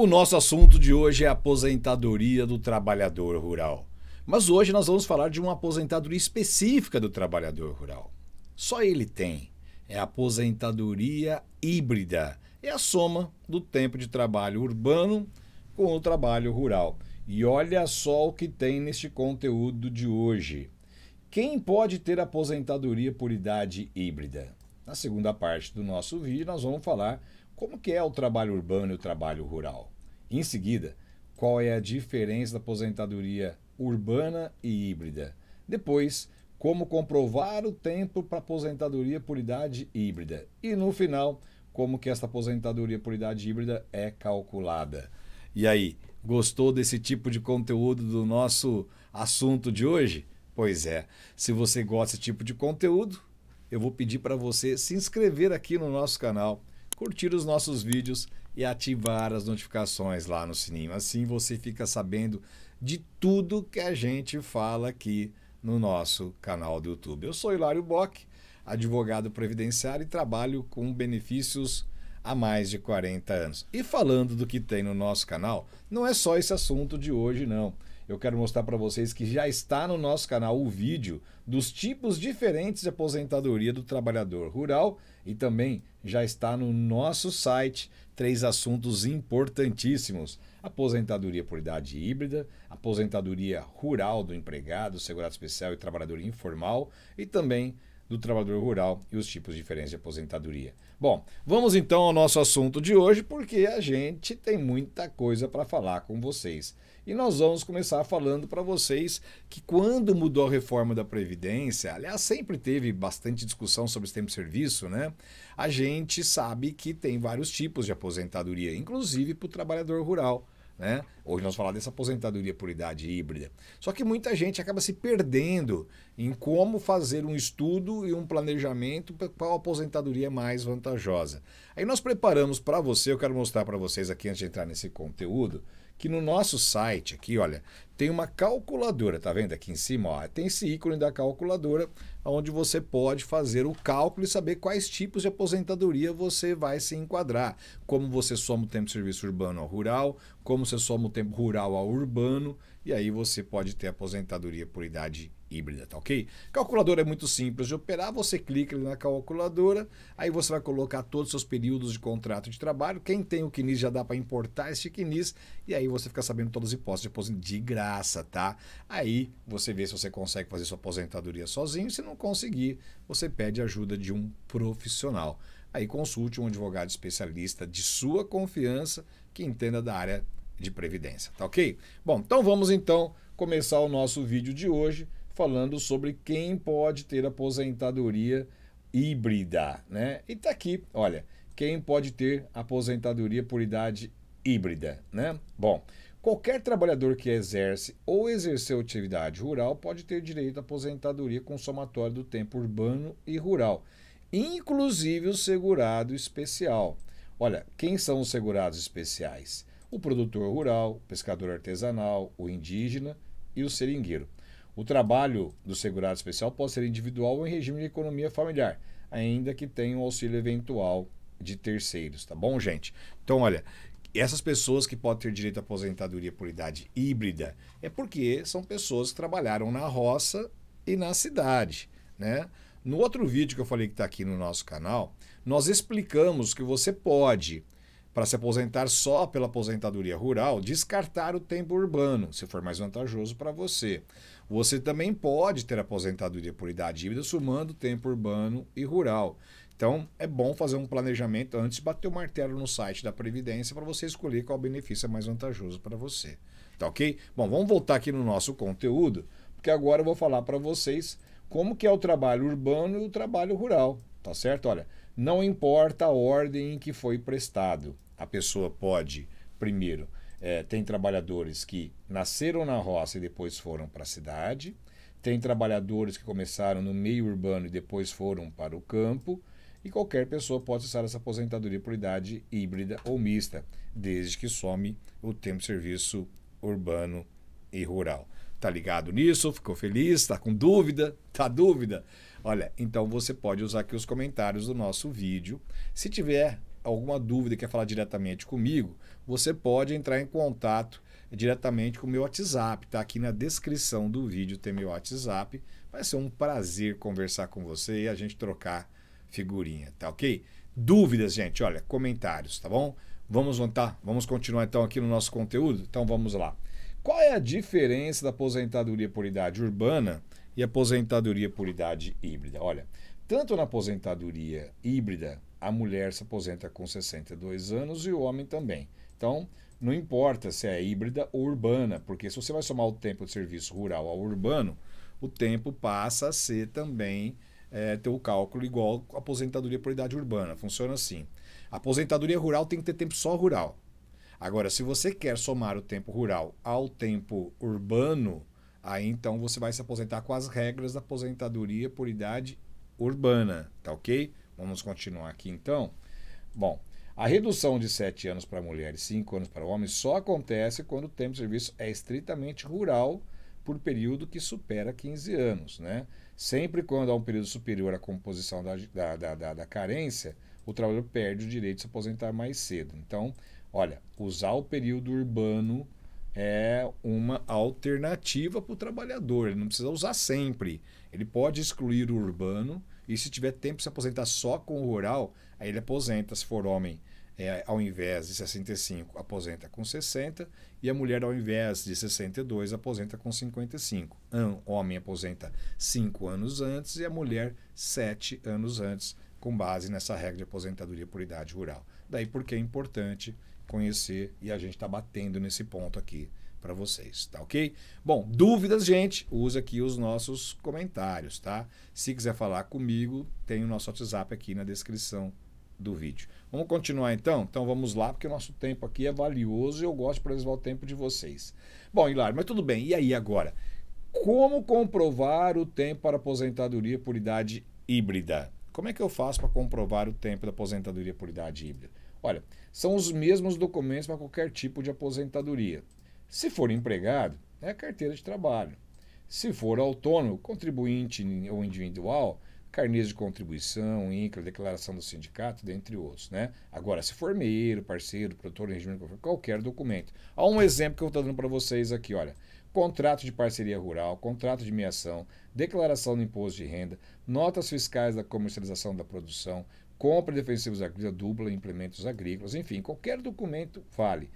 O nosso assunto de hoje é a aposentadoria do trabalhador rural. Mas hoje nós vamos falar de uma aposentadoria específica do trabalhador rural. Só ele tem. É a aposentadoria híbrida. É a soma do tempo de trabalho urbano com o trabalho rural. E olha só o que tem neste conteúdo de hoje. Quem pode ter aposentadoria por idade híbrida? Na segunda parte do nosso vídeo, nós vamos falar como que é o trabalho urbano e o trabalho rural. Em seguida, qual é a diferença da aposentadoria urbana e híbrida. Depois, como comprovar o tempo para aposentadoria por idade híbrida. E no final, como que esta aposentadoria por idade híbrida é calculada. E aí, gostou desse tipo de conteúdo do nosso assunto de hoje? Pois é, se você gosta desse tipo de conteúdo, eu vou pedir para você se inscrever aqui no nosso canal curtir os nossos vídeos e ativar as notificações lá no sininho. Assim você fica sabendo de tudo que a gente fala aqui no nosso canal do YouTube. Eu sou Hilário Bock, advogado previdenciário e trabalho com benefícios há mais de 40 anos. E falando do que tem no nosso canal, não é só esse assunto de hoje não eu quero mostrar para vocês que já está no nosso canal o vídeo dos tipos diferentes de aposentadoria do trabalhador rural e também já está no nosso site três assuntos importantíssimos: aposentadoria por idade híbrida, aposentadoria rural do empregado, segurado especial e trabalhador informal e também do trabalhador rural e os tipos diferentes de aposentadoria. Bom, vamos então ao nosso assunto de hoje, porque a gente tem muita coisa para falar com vocês. E nós vamos começar falando para vocês que quando mudou a reforma da Previdência, aliás, sempre teve bastante discussão sobre esse tempo de serviço, né? A gente sabe que tem vários tipos de aposentadoria, inclusive para o trabalhador rural. Né? Hoje nós falamos dessa aposentadoria por idade híbrida. Só que muita gente acaba se perdendo em como fazer um estudo e um planejamento para qual aposentadoria é mais vantajosa. Aí nós preparamos para você, eu quero mostrar para vocês aqui antes de entrar nesse conteúdo, que no nosso site aqui, olha, tem uma calculadora, tá vendo aqui em cima, ó, tem esse ícone da calculadora, onde você pode fazer o cálculo e saber quais tipos de aposentadoria você vai se enquadrar, como você soma o tempo de serviço urbano ao rural, como você soma o tempo rural ao urbano, e aí você pode ter aposentadoria por idade híbrida, tá ok? Calculadora é muito simples de operar, você clica ali na calculadora, aí você vai colocar todos os seus períodos de contrato de trabalho, quem tem o QNIS já dá para importar esse QNIS, e aí você fica sabendo todos os impostos de aposentadoria de graça, tá? Aí você vê se você consegue fazer sua aposentadoria sozinho, se não conseguir, você pede ajuda de um profissional. Aí consulte um advogado especialista de sua confiança que entenda da área de previdência, tá ok? Bom, então vamos então começar o nosso vídeo de hoje falando sobre quem pode ter aposentadoria híbrida, né? E tá aqui, olha, quem pode ter aposentadoria por idade híbrida, né? Bom, qualquer trabalhador que exerce ou exerceu atividade rural pode ter direito à aposentadoria com somatório do tempo urbano e rural, inclusive o segurado especial. Olha, quem são os segurados especiais? O produtor rural, o pescador artesanal, o indígena e o seringueiro. O trabalho do segurado especial pode ser individual ou em regime de economia familiar, ainda que tenha um auxílio eventual de terceiros, tá bom, gente? Então, olha, essas pessoas que podem ter direito à aposentadoria por idade híbrida é porque são pessoas que trabalharam na roça e na cidade, né? No outro vídeo que eu falei que está aqui no nosso canal, nós explicamos que você pode, para se aposentar só pela aposentadoria rural, descartar o tempo urbano, se for mais vantajoso para você. Você também pode ter aposentadoria por idade híbrida somando tempo urbano e rural. Então, é bom fazer um planejamento antes de bater o martelo no site da Previdência para você escolher qual benefício é mais vantajoso para você. Tá ok? Bom, vamos voltar aqui no nosso conteúdo, porque agora eu vou falar para vocês como que é o trabalho urbano e o trabalho rural, tá certo? Olha, não importa a ordem em que foi prestado. A pessoa pode, primeiro, é, tem trabalhadores que nasceram na roça e depois foram para a cidade, tem trabalhadores que começaram no meio urbano e depois foram para o campo, e qualquer pessoa pode usar essa aposentadoria por idade híbrida ou mista, desde que some o tempo de serviço urbano e rural. Tá ligado nisso? Ficou feliz? Tá com dúvida? Tá dúvida? Olha, então você pode usar aqui os comentários do nosso vídeo. Se tiver alguma dúvida e quer falar diretamente comigo, você pode entrar em contato diretamente com o meu WhatsApp. Está aqui na descrição do vídeo, tem meu WhatsApp. Vai ser um prazer conversar com você e a gente trocar figurinha, tá ok? Dúvidas, gente, olha, comentários, tá bom? Vamos voltar, vamos continuar então aqui no nosso conteúdo? Então vamos lá. Qual é a diferença da aposentadoria por idade urbana e aposentadoria por idade híbrida? Olha, tanto na aposentadoria híbrida a mulher se aposenta com 62 anos e o homem também. Então, não importa se é híbrida ou urbana, porque se você vai somar o tempo de serviço rural ao urbano, o tempo passa a ser também é, ter o cálculo igual aposentadoria por idade urbana. Funciona assim. A aposentadoria rural tem que ter tempo só rural. Agora, se você quer somar o tempo rural ao tempo urbano, aí então você vai se aposentar com as regras da aposentadoria por idade urbana, tá ok? Vamos continuar aqui então. Bom, a redução de 7 anos para mulheres e 5 anos para homens só acontece quando o tempo de serviço é estritamente rural por período que supera 15 anos. Né? Sempre quando há um período superior à composição da, da, da, da, da carência, o trabalhador perde o direito de se aposentar mais cedo. Então, olha, usar o período urbano é uma alternativa para o trabalhador. Ele não precisa usar sempre. Ele pode excluir o urbano e se tiver tempo se aposentar só com o rural, aí ele aposenta, se for homem, é, ao invés de 65, aposenta com 60, e a mulher, ao invés de 62, aposenta com 55. Um, homem aposenta 5 anos antes e a mulher 7 anos antes, com base nessa regra de aposentadoria por idade rural. Daí porque é importante conhecer e a gente está batendo nesse ponto aqui para vocês, tá ok? Bom, dúvidas, gente, usa aqui os nossos comentários, tá? Se quiser falar comigo, tem o nosso WhatsApp aqui na descrição do vídeo. Vamos continuar então? Então vamos lá, porque o nosso tempo aqui é valioso e eu gosto de preservar o tempo de vocês. Bom, Hilário, mas tudo bem, e aí agora? Como comprovar o tempo para aposentadoria por idade híbrida? Como é que eu faço para comprovar o tempo da aposentadoria por idade híbrida? Olha, são os mesmos documentos para qualquer tipo de aposentadoria, se for empregado, é a carteira de trabalho. Se for autônomo, contribuinte ou individual, carnês de contribuição, INCRA, declaração do sindicato, dentre outros. Né? Agora, se for meiro, parceiro, produtor, regime, qualquer documento. Há um exemplo que eu estou dando para vocês aqui, olha. Contrato de parceria rural, contrato de meação, declaração do imposto de renda, notas fiscais da comercialização da produção, compra de defensivos agrícolas, dupla, implementos agrícolas, enfim, qualquer documento vale.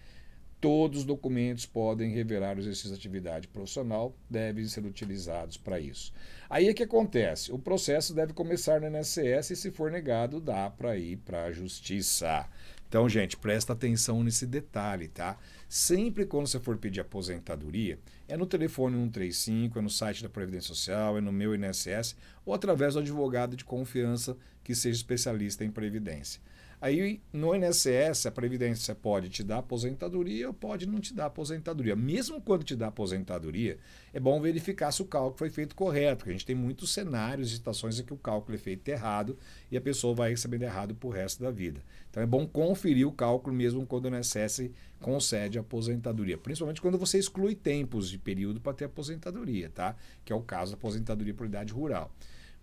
Todos os documentos podem revelar os exercícios de atividade profissional, devem ser utilizados para isso. Aí é que acontece, o processo deve começar no INSS e se for negado, dá para ir para a justiça. Então, gente, presta atenção nesse detalhe, tá? Sempre quando você for pedir aposentadoria, é no telefone 135, é no site da Previdência Social, é no meu INSS ou através do advogado de confiança que seja especialista em previdência. Aí no INSS, a Previdência pode te dar aposentadoria ou pode não te dar aposentadoria. Mesmo quando te dá aposentadoria, é bom verificar se o cálculo foi feito correto, porque a gente tem muitos cenários e situações em que o cálculo é feito errado e a pessoa vai recebendo errado para o resto da vida. Então é bom conferir o cálculo mesmo quando o INSS concede aposentadoria, principalmente quando você exclui tempos de período para ter aposentadoria, tá? Que é o caso da aposentadoria por idade rural.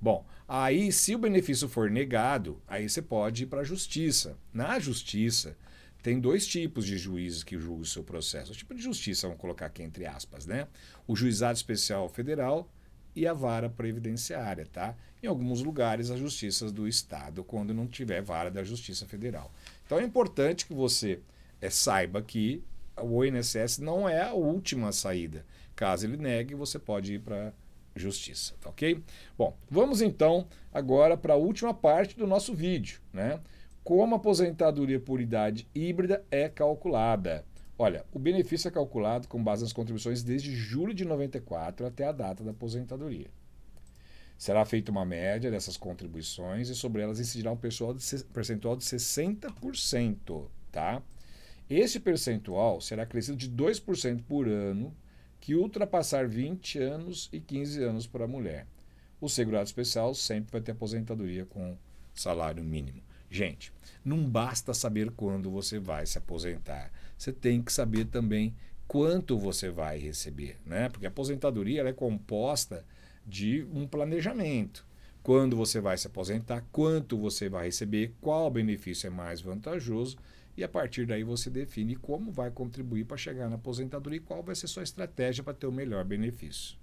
Bom, aí se o benefício for negado, aí você pode ir para a justiça. Na justiça, tem dois tipos de juízes que julgam o seu processo. O tipo de justiça, vamos colocar aqui entre aspas, né? O juizado especial federal e a vara previdenciária, tá? Em alguns lugares, as justiças do estado, quando não tiver vara da justiça federal. Então é importante que você é, saiba que o INSS não é a última saída. Caso ele negue, você pode ir para justiça, tá ok? Bom, vamos então agora para a última parte do nosso vídeo, né? Como a aposentadoria por idade híbrida é calculada. Olha, o benefício é calculado com base nas contribuições desde julho de 94 até a data da aposentadoria. Será feita uma média dessas contribuições e sobre elas incidirá um percentual de 60%, tá? Esse percentual será crescido de 2% por ano que ultrapassar 20 anos e 15 anos para a mulher. O segurado especial sempre vai ter aposentadoria com salário mínimo. Gente, não basta saber quando você vai se aposentar. Você tem que saber também quanto você vai receber, né? Porque a aposentadoria é composta de um planejamento. Quando você vai se aposentar, quanto você vai receber, qual benefício é mais vantajoso e a partir daí você define como vai contribuir para chegar na aposentadoria e qual vai ser sua estratégia para ter o melhor benefício.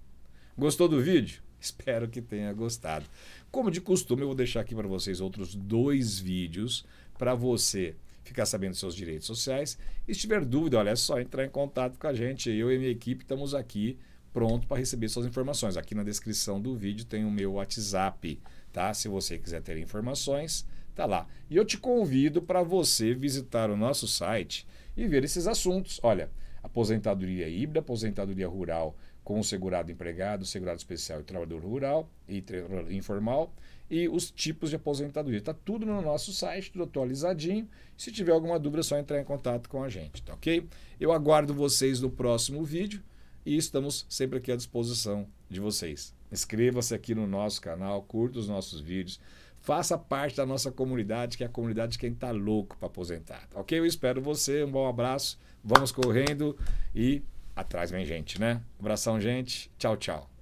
Gostou do vídeo? Espero que tenha gostado. Como de costume, eu vou deixar aqui para vocês outros dois vídeos para você ficar sabendo dos seus direitos sociais. E se tiver dúvida, olha, é só entrar em contato com a gente. Eu e minha equipe estamos aqui pronto para receber suas informações. Aqui na descrição do vídeo tem o meu WhatsApp tá? Se você quiser ter informações, tá lá. E eu te convido para você visitar o nosso site e ver esses assuntos. Olha, aposentadoria híbrida, aposentadoria rural com o segurado empregado, segurado especial e trabalhador rural e informal e os tipos de aposentadoria. Tá tudo no nosso site, tudo atualizadinho. Se tiver alguma dúvida, é só entrar em contato com a gente, tá ok? Eu aguardo vocês no próximo vídeo e estamos sempre aqui à disposição de vocês. Inscreva-se aqui no nosso canal, curta os nossos vídeos, faça parte da nossa comunidade, que é a comunidade de quem está louco para aposentar. Tá ok? Eu espero você, um bom abraço, vamos correndo e atrás vem gente, né? Um abração, gente. Tchau, tchau.